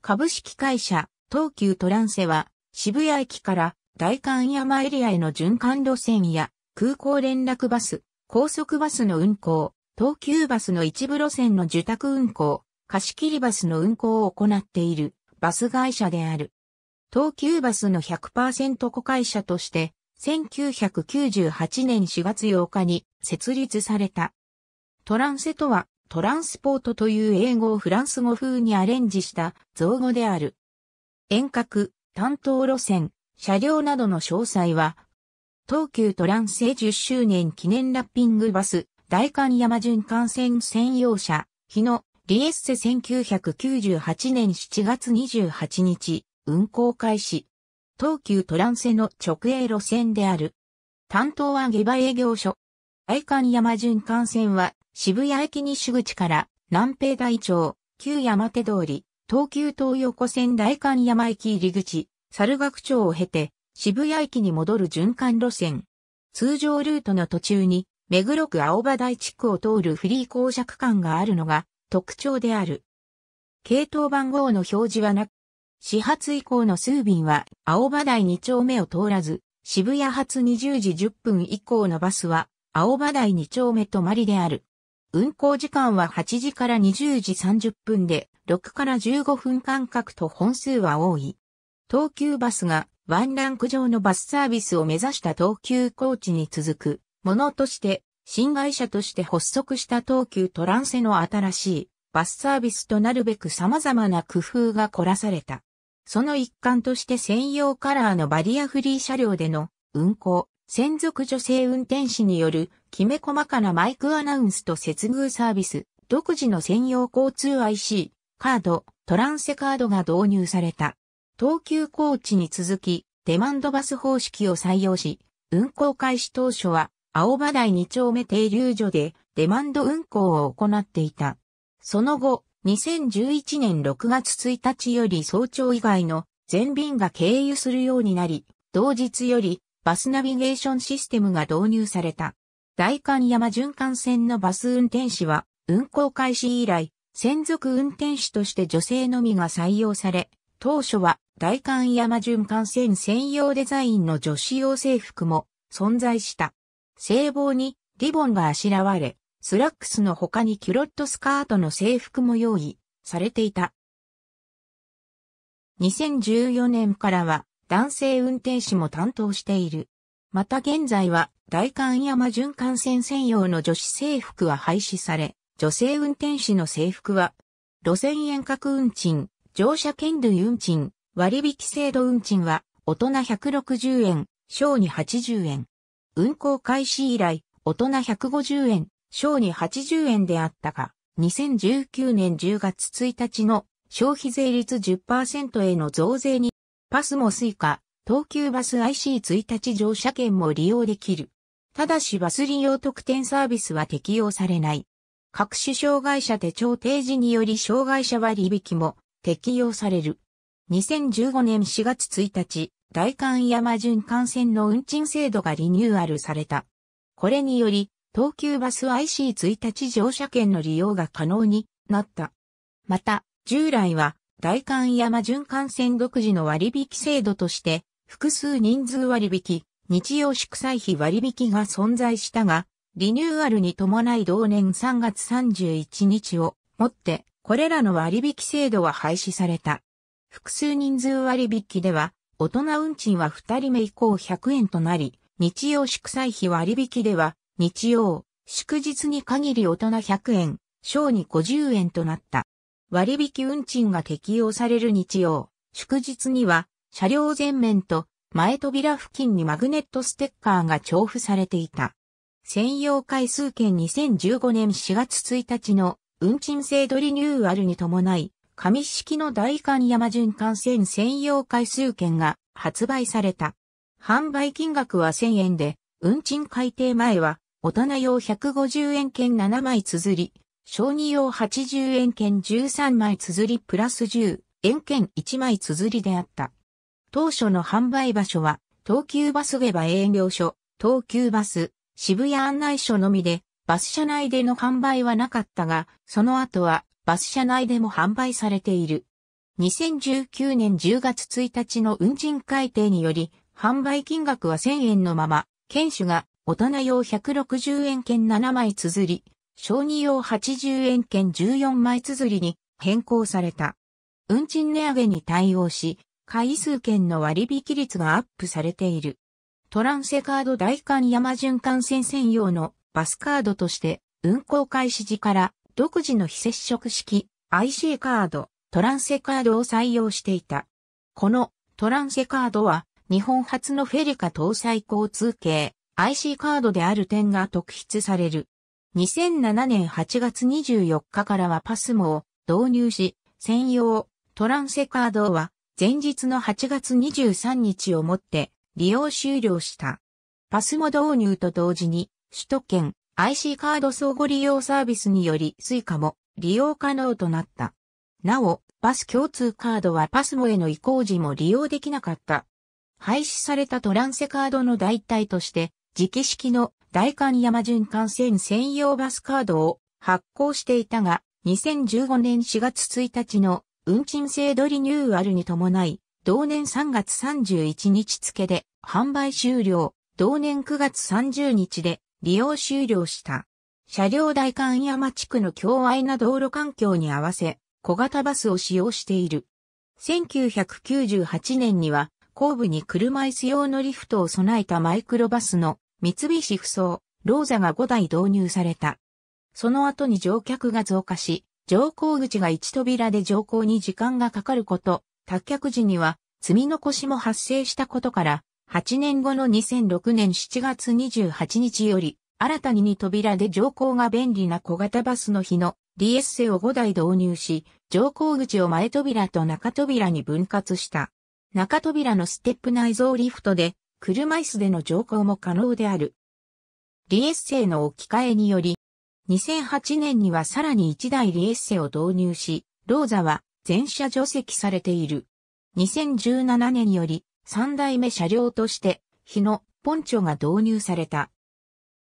株式会社東急トランセは渋谷駅から大観山エリアへの循環路線や空港連絡バス、高速バスの運行、東急バスの一部路線の受託運行、貸し切りバスの運行を行っているバス会社である。東急バスの100%子会社として1998年4月8日に設立された。トランセとはトランスポートという英語をフランス語風にアレンジした造語である。遠隔、担当路線、車両などの詳細は、東急トランス10周年記念ラッピングバス、大観山巡環線専用車、日野、リエッセ1998年7月28日、運行開始。東急トランセの直営路線である。担当は下馬営業所。大観山巡環線は渋谷駅西口から南平台町、旧山手通り、東急東横線大館山駅入り口、猿楽町を経て、渋谷駅に戻る循環路線。通常ルートの途中に、目黒区青葉台地区を通るフリー公爵区間があるのが特徴である。系統番号の表示はなく、始発以降の数便は青葉台2丁目を通らず、渋谷発20時10分以降のバスは青葉台2丁目止まりである。運行時間は8時から20時30分で、6から15分間隔と本数は多い。東急バスがワンランク上のバスサービスを目指した東急コーチに続くものとして、新会社として発足した東急トランセの新しいバスサービスとなるべく様々な工夫が凝らされた。その一環として専用カラーのバリアフリー車両での運行、専属女性運転士によるきめ細かなマイクアナウンスと接遇サービス、独自の専用交通 IC、カード、トランセカードが導入された。東急高知に続き、デマンドバス方式を採用し、運行開始当初は、青葉台2丁目停留所で、デマンド運行を行っていた。その後、2011年6月1日より早朝以外の全便が経由するようになり、同日よりバスナビゲーションシステムが導入された。大観山循環線のバス運転士は、運行開始以来、専属運転士として女性のみが採用され、当初は大観山循環線専用デザインの女子用制服も存在した。制帽にリボンがあしらわれ、スラックスの他にキュロットスカートの制服も用意されていた。2014年からは男性運転士も担当している。また現在は大観山巡観線専用の女子制服は廃止され、女性運転士の制服は、路線遠隔運賃、乗車券類運賃、割引制度運賃は、大人160円、小に80円。運行開始以来、大人150円、小に80円であったが、2019年10月1日の消費税率10%への増税にパスもスイカ、東急バス IC1 日乗車券も利用できる。ただしバス利用特典サービスは適用されない。各種障害者手帳提示により障害者割引も適用される。2015年4月1日、大観山巡環線の運賃制度がリニューアルされた。これにより、東急バス IC1 日乗車券の利用が可能になった。また、従来は大観山循環線独自の割引制度として、複数人数割引、日曜祝祭費割引が存在したが、リニューアルに伴い同年3月31日をもって、これらの割引制度は廃止された。複数人数割引では、大人運賃は2人目以降100円となり、日曜祝祭費割引では、日曜、祝日に限り大人100円、小に50円となった。割引運賃が適用される日曜、祝日には、車両前面と前扉付近にマグネットステッカーが重付されていた。専用回数券2015年4月1日の運賃制度リニューアルに伴い、紙式の大観山循環線専用回数券が発売された。販売金額は1000円で、運賃改定前は大人用150円券7枚綴り、小児用80円券13枚綴りプラス10円券1枚綴りであった。当初の販売場所は、東急バス下バ営業所、東急バス、渋谷案内所のみで、バス車内での販売はなかったが、その後はバス車内でも販売されている。2019年10月1日の運賃改定により、販売金額は1000円のまま、券主が大人用160円券7枚綴り、小児用80円券14枚綴りに変更された。運賃値上げに対応し、回数券の割引率がアップされている。トランセカード大館山循環線専用のバスカードとして運行開始時から独自の非接触式 IC カード、トランセカードを採用していた。このトランセカードは日本初のフェリカ搭載交通系 IC カードである点が特筆される。2007年8月24日からはパスモを導入し、専用トランセカードは前日の8月23日をもって利用終了した。パスモ導入と同時に首都圏 IC カード相互利用サービスにより Suica も利用可能となった。なお、バス共通カードはパスモへの移行時も利用できなかった。廃止されたトランセカードの代替として、期式の大観山循環線専用バスカードを発行していたが、2015年4月1日の運賃制度リニューアルに伴い、同年3月31日付で販売終了、同年9月30日で利用終了した。車両大観山地区の境愛な道路環境に合わせ、小型バスを使用している。1998年には、後部に車椅子用のリフトを備えたマイクロバスの三菱不走、ローザが5台導入された。その後に乗客が増加し、乗降口が1扉で乗降に時間がかかること、脱却時には積み残しも発生したことから、8年後の2006年7月28日より、新たに2扉で乗降が便利な小型バスの日の DS c を5台導入し、乗降口を前扉と中扉に分割した。中扉のステップ内蔵リフトで車椅子での乗降も可能である。リエッセイの置き換えにより、2008年にはさらに1台リエッセイを導入し、ローザは全車除籍されている。2017年より3代目車両として、日野ポンチョが導入された。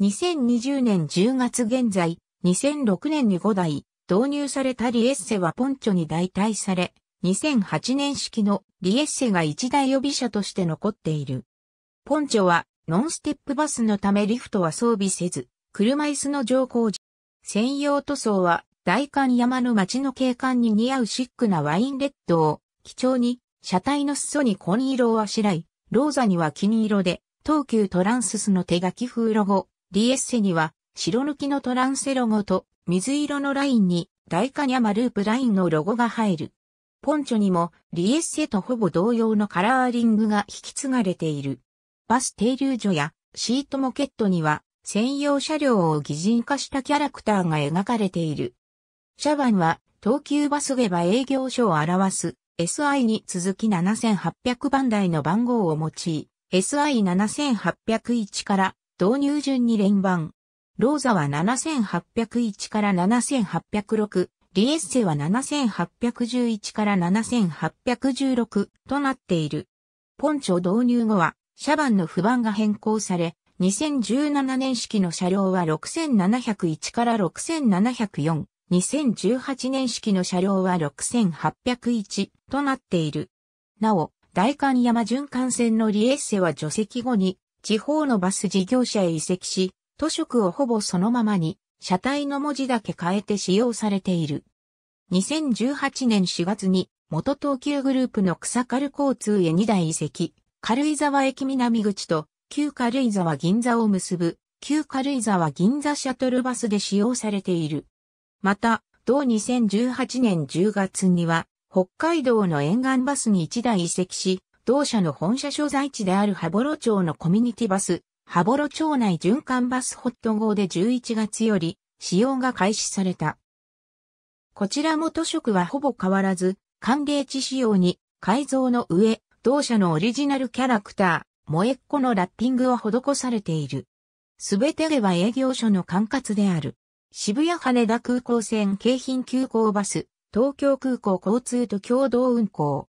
2020年10月現在、2006年に5台、導入されたリエッセはポンチョに代替され、2008年式のリエッセが1台予備車として残っている。ポンチョはノンステップバスのためリフトは装備せず、車椅子の乗降時。専用塗装は大観山の街の景観に似合うシックなワインレッドを貴重に、車体の裾に紺色をあしらい、ローザには金色で、東急トランススの手書き風ロゴ、リエッセには白抜きのトランセロゴと水色のラインに大観山ループラインのロゴが入る。ポンチョにもリエッセとほぼ同様のカラーリングが引き継がれている。バス停留所やシートモケットには専用車両を擬人化したキャラクターが描かれている。シャバンは東急バスゲバ営業所を表す SI に続き7800番台の番号を用い、SI7801 から導入順に連番。ローザは7801から7806、リエッセは7811から7816となっている。ポンチョ導入後は車番の不番が変更され、2017年式の車両は6701から6704、2018年式の車両は6801となっている。なお、大観山巡環線のリエッセは除籍後に、地方のバス事業者へ移籍し、都色をほぼそのままに、車体の文字だけ変えて使用されている。2018年4月に、元東急グループの草軽交通へ2台移籍、軽井沢駅南口と旧軽井沢銀座を結ぶ旧軽井沢銀座シャトルバスで使用されている。また、同2018年10月には、北海道の沿岸バスに1台移籍し、同社の本社所在地である羽幌町のコミュニティバス、羽幌町内循環バスホット号で11月より使用が開始された。こちらも都職はほぼ変わらず、寒冷地仕様に改造の上、同社のオリジナルキャラクター、萌えっ子のラッピングを施されている。すべてでは営業所の管轄である。渋谷羽田空港線京浜急行バス、東京空港交通と共同運行。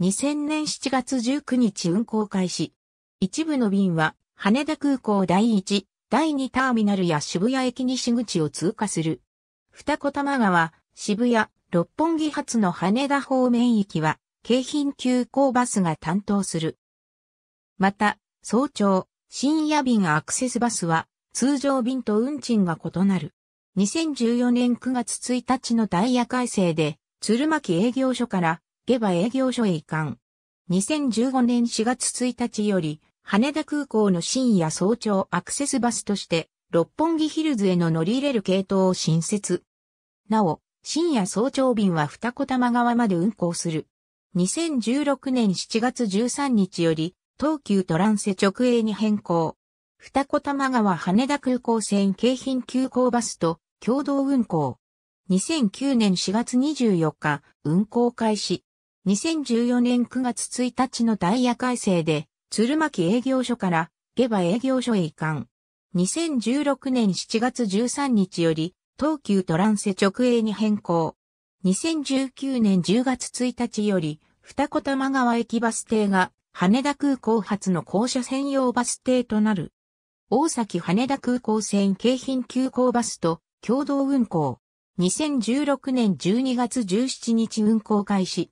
2000年7月19日運行開始。一部の便は、羽田空港第1、第2ターミナルや渋谷駅西口を通過する。二子玉川、渋谷、六本木発の羽田方面きは、京浜急行バスが担当する。また、早朝、深夜便アクセスバスは、通常便と運賃が異なる。2014年9月1日のダイヤ改正で、鶴巻営業所から、下馬営業所へ移管。2015年4月1日より、羽田空港の深夜早朝アクセスバスとして、六本木ヒルズへの乗り入れる系統を新設。なお、深夜早朝便は二子玉川まで運行する。2016年7月13日より、東急トランセ直営に変更。二子玉川羽田空港線京浜急行バスと共同運行。2009年4月24日、運行開始。2014年9月1日のダイヤ改正で、鶴巻営業所から下馬営業所へ移管。2016年7月13日より、東急トランセ直営に変更。2019年10月1日より、二子玉川駅バス停が羽田空港発の校車専用バス停となる。大崎羽田空港線京浜急行バスと共同運行。2016年12月17日運行開始。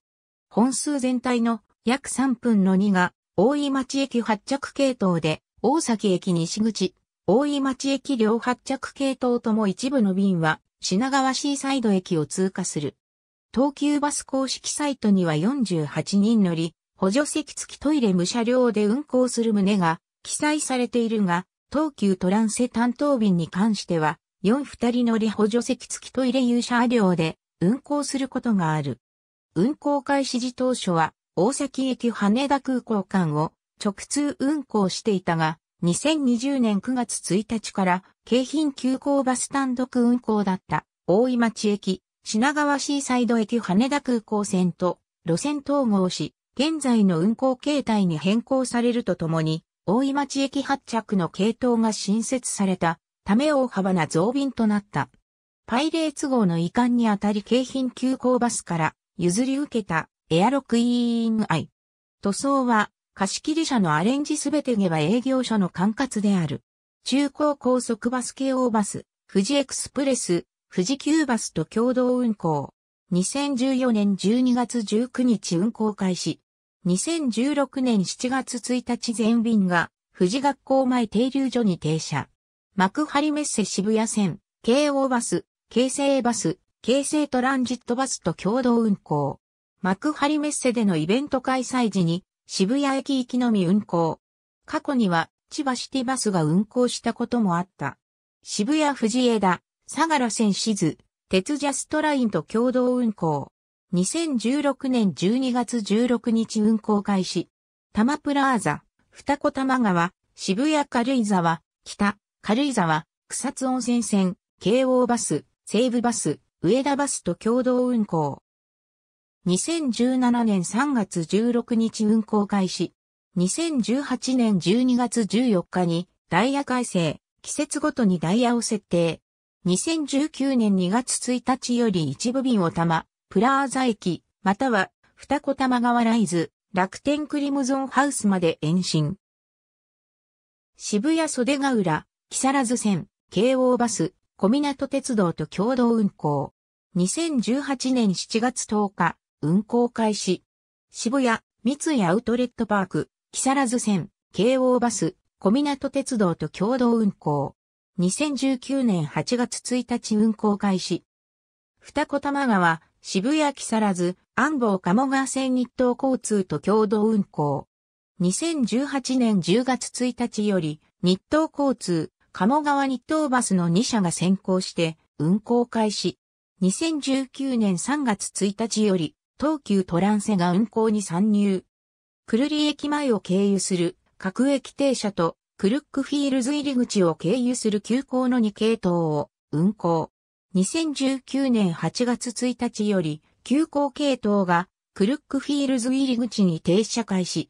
本数全体の約3分の2が大井町駅発着系統で、大崎駅西口、大井町駅両発着系統とも一部の便は品川シーサイド駅を通過する。東急バス公式サイトには48人乗り、補助席付きトイレ無車両で運行する旨が記載されているが、東急トランセ担当便に関しては、4二人乗り補助席付きトイレ有車両で運行することがある。運行開始時当初は、大崎駅羽田空港間を直通運行していたが、2020年9月1日から京浜急行バス単独運行だった大井町駅、品川シーサイド駅羽田空港線と路線統合し、現在の運行形態に変更されるとともに、大井町駅発着の系統が新設されたため大幅な増便となった。パイレーツ号の移管にあたり京浜急行バスから譲り受けたエアロクイーンアイ。塗装は貸切車のアレンジすべてげは営業所の管轄である。中高高速バス京王バス、富士エクスプレス、富士急バスと共同運行。2014年12月19日運行開始。2016年7月1日全便が、富士学校前停留所に停車。幕張メッセ渋谷線、京王バス、京成バス、京成トランジットバスと共同運行。幕張メッセでのイベント開催時に、渋谷駅行きのみ運行。過去には千葉シティバスが運行したこともあった。渋谷藤枝、相良線静、鉄ジャストラインと共同運行。2016年12月16日運行開始。多摩プラーザ、二子玉川、渋谷軽井沢、北、軽井沢、草津温泉線、京王バス、西武バス、上田バスと共同運行。2017年3月16日運行開始、2018年12月14日にダイヤ改正、季節ごとにダイヤを設定。2019年2月1日より一部便を玉、プラーザ駅、または二子玉川ライズ、楽天クリムゾンハウスまで延伸。渋谷袖ヶ浦、木更津線、京王バス、小港鉄道と共同運行。2018年7月10日、運行開始。渋谷、三井アウトレットパーク、木更津線、京王バス、小港鉄道と共同運行。2019年8月1日運行開始。二子玉川、渋谷木更津、安房鴨川線日東交通と共同運行。2018年10月1日より、日東交通、鴨川日東バスの2社が先行して運行開始。2019年3月1日より、東急トランセが運行に参入。クルリ駅前を経由する各駅停車とクルックフィールズ入り口を経由する急行の2系統を運行。2019年8月1日より急行系統がクルックフィールズ入り口に停車開始。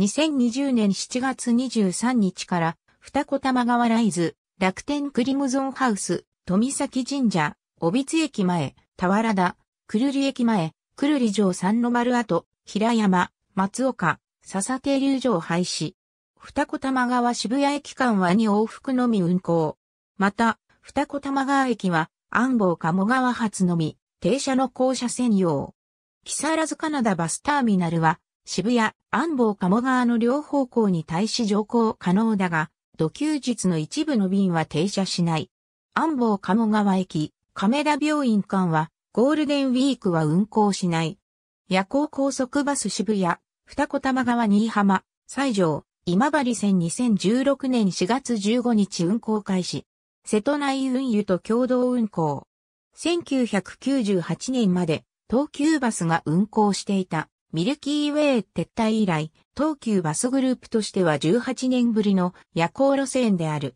2020年7月23日から二子玉川ライズ、楽天クリムゾンハウス、富崎神社、小津駅前、田原田、クルリ駅前、久留里城三の丸跡、平山、松岡、笹渓流城廃止。二子玉川渋谷駅間は2往復のみ運行。また、二子玉川駅は、安房鴨川発のみ、停車の降車専用。木更津カナダバスターミナルは、渋谷、安房鴨川の両方向に対し乗降可能だが、土休日の一部の便は停車しない。安房鴨川駅、亀田病院間は、ゴールデンウィークは運行しない。夜行高速バス渋谷、二子玉川新居浜、西条、今治線2016年4月15日運行開始。瀬戸内運輸と共同運行。1998年まで東急バスが運行していたミルキーウェイ撤退以来、東急バスグループとしては18年ぶりの夜行路線である。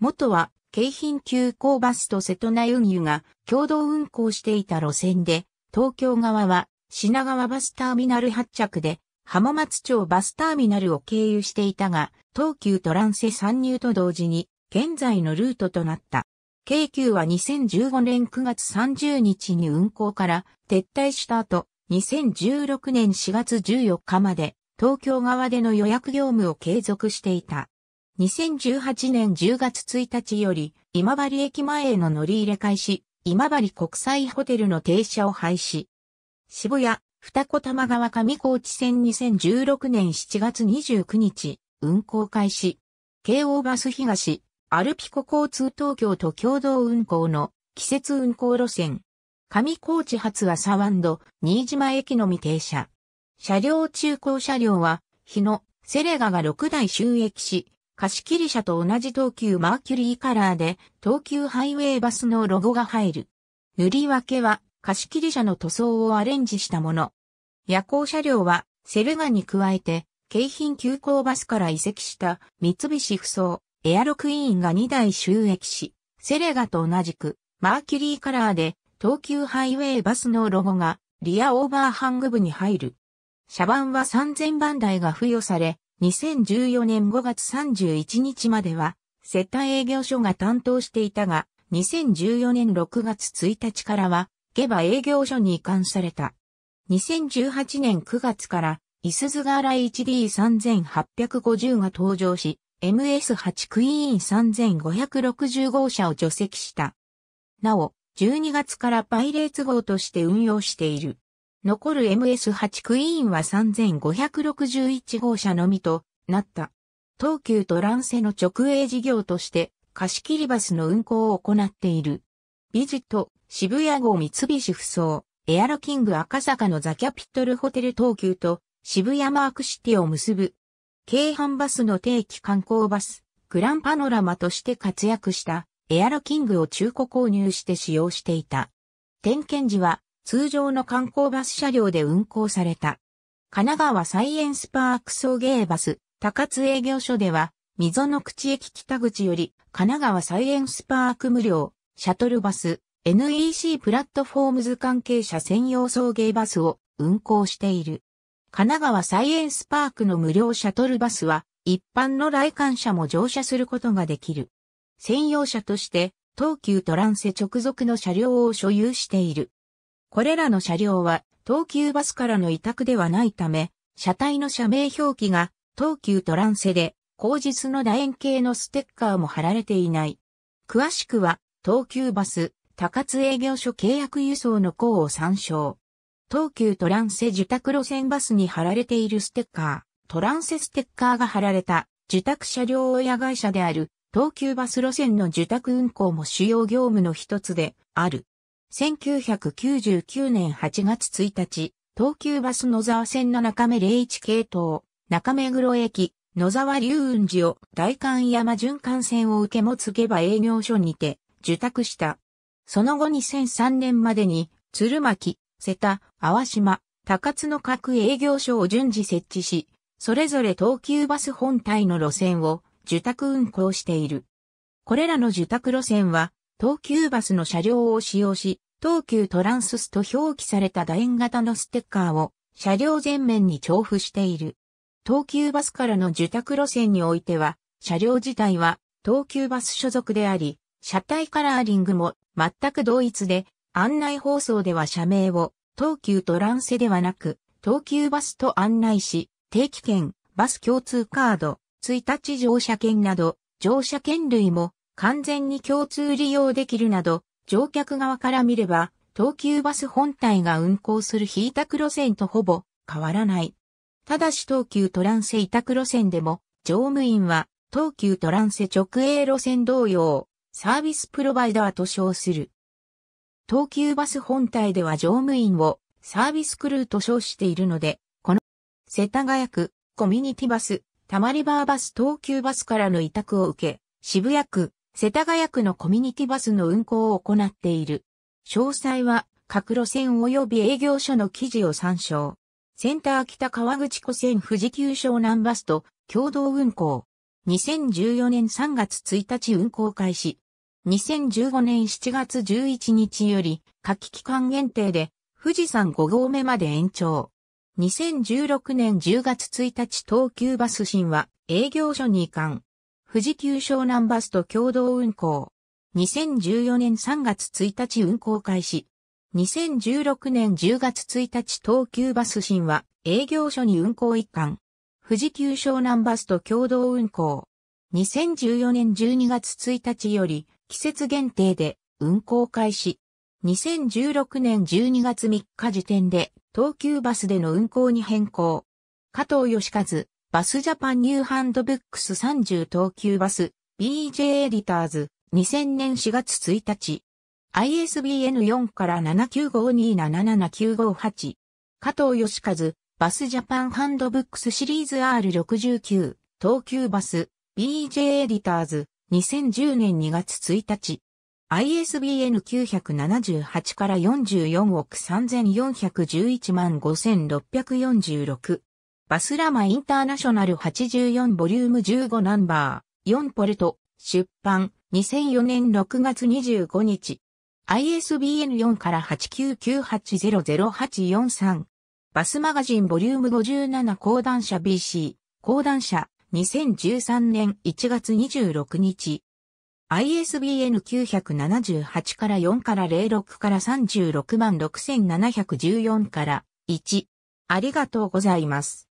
元は京浜急行バスと瀬戸内運輸が共同運行していた路線で、東京側は品川バスターミナル発着で、浜松町バスターミナルを経由していたが、東急トランセ参入と同時に、現在のルートとなった。京急は2015年9月30日に運行から撤退した後、2016年4月14日まで東京側での予約業務を継続していた。2018年10月1日より、今治駅前への乗り入れ開始、今治国際ホテルの停車を廃止。渋谷、二子玉川上高地線2016年7月29日、運行開始。京王バス東、アルピコ交通東京と共同運行の季節運行路線。上高地発はサワンド、新島駅のみ停車。車両中高車両は、日野、セレガが6台収益し、貸切車と同じ東急マーキュリーカラーで、東急ハイウェイバスのロゴが入る。塗り分けは、貸切車の塗装をアレンジしたもの。夜行車両は、セルガに加えて、京浜急行バスから移籍した三菱不走、エアロクイーンが2台収益し、セレガと同じく、マーキュリーカラーで、東急ハイウェイバスのロゴが、リアオーバーハング部に入る。車番は3000番台が付与され、2014年5月31日までは、接待営業所が担当していたが、2014年6月1日からは、下馬営業所に移管された。2018年9月から、イスズガーラ HD3850 が登場し、MS8 クイーン3560号車を除籍した。なお、12月からパイレーツ号として運用している。残る MS8 クイーンは3561号車のみとなった。東急とランセの直営事業として貸し切りバスの運行を行っている。ビジット、渋谷号三菱不走、エアロキング赤坂のザキャピトルホテル東急と渋谷マークシティを結ぶ。京阪バスの定期観光バス、グランパノラマとして活躍したエアロキングを中古購入して使用していた。点検時は通常の観光バス車両で運行された。神奈川サイエンスパーク送迎バス、高津営業所では、溝の口駅北口より、神奈川サイエンスパーク無料、シャトルバス、NEC プラットフォームズ関係者専用送迎バスを運行している。神奈川サイエンスパークの無料シャトルバスは、一般の来館者も乗車することができる。専用車として、東急トランセ直属の車両を所有している。これらの車両は東急バスからの委託ではないため、車体の社名表記が東急トランセで、後日の楕円形のステッカーも貼られていない。詳しくは、東急バス、高津営業所契約輸送の項を参照。東急トランセ受託路線バスに貼られているステッカー、トランセステッカーが貼られた受託車両親会社である東急バス路線の受託運行も主要業務の一つである。1999年8月1日、東急バス野沢線の中目01系統、中目黒駅、野沢龍雲寺を大観山循環線を受け持つ下馬営業所にて受託した。その後2003年までに、鶴巻、瀬田、淡島、高津の各営業所を順次設置し、それぞれ東急バス本体の路線を受託運行している。これらの受託路線は、東急バスの車両を使用し、東急トランススと表記された楕円型のステッカーを車両前面に重布している。東急バスからの受託路線においては、車両自体は東急バス所属であり、車体カラーリングも全く同一で、案内放送では社名を東急トランセではなく、東急バスと案内し、定期券、バス共通カード、1日乗車券など、乗車券類も完全に共通利用できるなど、乗客側から見れば、東急バス本体が運行する非託路線とほぼ変わらない。ただし東急トランセ委託路線でも、乗務員は東急トランセ直営路線同様、サービスプロバイダーと称する。東急バス本体では乗務員をサービスクルーと称しているので、この世田谷区コミュニティバス、たまりバーバス東急バスからの委託を受け、渋谷区世田谷区のコミュニティバスの運行を行っている。詳細は各路線及び営業所の記事を参照。センター北川口湖線富士急湘南バスと共同運行。2014年3月1日運行開始。2015年7月11日より、夏季期間限定で、富士山5合目まで延長。2016年10月1日東急バス新は営業所に移管。富士急湘南バスと共同運行。2014年3月1日運行開始。2016年10月1日東急バス新は営業所に運行一貫。富士急湘南バスと共同運行。2014年12月1日より季節限定で運行開始。2016年12月3日時点で東急バスでの運行に変更。加藤義和、バスジャパンニューハンドブックス30東急バス、BJ エディターズ、2000年4月1日。ISBN 4から7 9 5 2 7 7 9 5 8加藤義和、バスジャパンハンドブックスシリーズ R69、東急バス、BJ エディターズ、2010年2月1日。ISBN 978から44億3411万5646。バスラマインターナショナル84ボリューム15ナンバー4ポルト出版2004年6月25日 ISBN4 から899800843バスマガジンボリューム57講談社 BC 講談社2013年1月26日 ISBN 978から4から06から36万6714から1ありがとうございます。